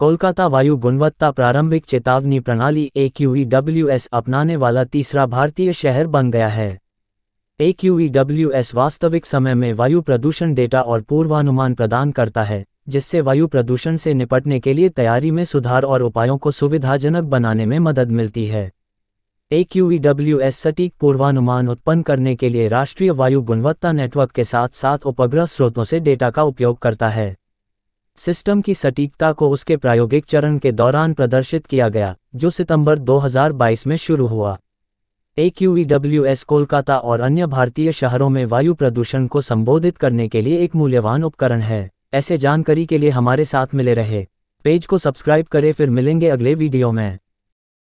कोलकाता वायु गुणवत्ता प्रारंभिक चेतावनी प्रणाली ए e अपनाने वाला तीसरा भारतीय शहर बन गया है ए e वास्तविक समय में वायु प्रदूषण डेटा और पूर्वानुमान प्रदान करता है जिससे वायु प्रदूषण से निपटने के लिए तैयारी में सुधार और उपायों को सुविधाजनक बनाने में मदद मिलती है ए e सटीक पूर्वानुमान उत्पन्न करने के लिए राष्ट्रीय वायु गुणवत्ता नेटवर्क के साथ साथ उपग्रह स्रोतों से डेटा का उपयोग करता है सिस्टम की सटीकता को उसके प्रायोगिक चरण के दौरान प्रदर्शित किया गया जो सितंबर 2022 में शुरू हुआ ए e कोलकाता और अन्य भारतीय शहरों में वायु प्रदूषण को संबोधित करने के लिए एक मूल्यवान उपकरण है ऐसे जानकारी के लिए हमारे साथ मिले रहे पेज को सब्सक्राइब करें फिर मिलेंगे अगले वीडियो में